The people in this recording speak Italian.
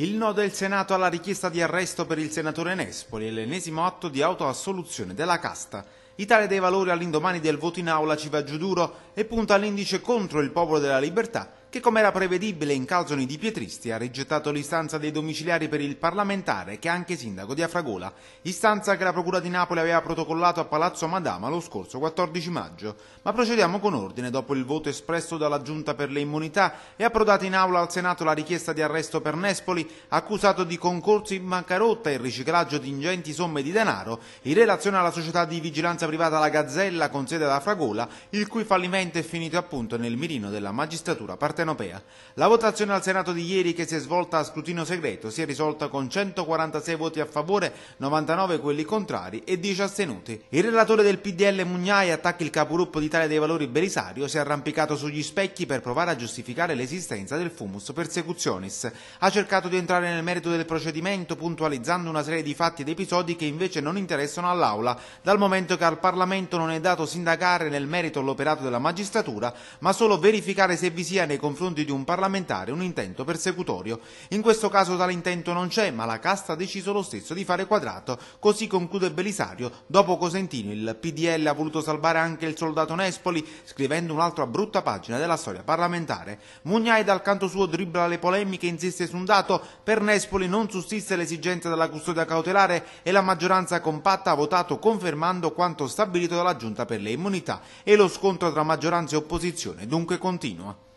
Il no del Senato alla richiesta di arresto per il senatore Nespoli è l'ennesimo atto di autoassoluzione della casta. Italia dei Valori all'indomani del voto in aula ci va giù duro e punta l'indice contro il Popolo della Libertà che come era prevedibile in calzoni di Pietristi ha rigettato l'istanza dei domiciliari per il parlamentare che è anche sindaco di Afragola, istanza che la Procura di Napoli aveva protocollato a Palazzo Madama lo scorso 14 maggio. Ma procediamo con ordine dopo il voto espresso dalla Giunta per le immunità è approdata in aula al Senato la richiesta di arresto per Nespoli, accusato di concorso in bancarotta e riciclaggio di ingenti somme di denaro in relazione alla società di vigilanza privata La Gazzella con sede ad Afragola, il cui fallimento è finito appunto nel mirino della magistratura particolare partenopea. La votazione al Senato di ieri, che si è svolta a scrutinio segreto, si è risolta con 146 voti a favore, 99 quelli contrari e 10 astenuti. Il relatore del PDL Mugnai attacca il capogruppo d'Italia dei Valori Belisario, si è arrampicato sugli specchi per provare a giustificare l'esistenza del fumus persecutionis. Ha cercato di entrare nel merito del procedimento, puntualizzando una serie di fatti ed episodi che invece non interessano all'Aula, dal momento che al Parlamento non è dato sindacare nel merito l'operato della magistratura, ma solo verificare se vi sia nei confronti confronti di un parlamentare un intento persecutorio. In questo caso tale intento non c'è, ma la casta ha deciso lo stesso di fare quadrato, così conclude Belisario. Dopo Cosentino il PDL ha voluto salvare anche il soldato Nespoli, scrivendo un'altra brutta pagina della storia parlamentare. Mugnai dal canto suo dribbla le polemiche e insiste su un dato, per Nespoli non sussiste l'esigenza della custodia cautelare e la maggioranza compatta ha votato confermando quanto stabilito dalla Giunta per le immunità e lo scontro tra maggioranza e opposizione dunque continua.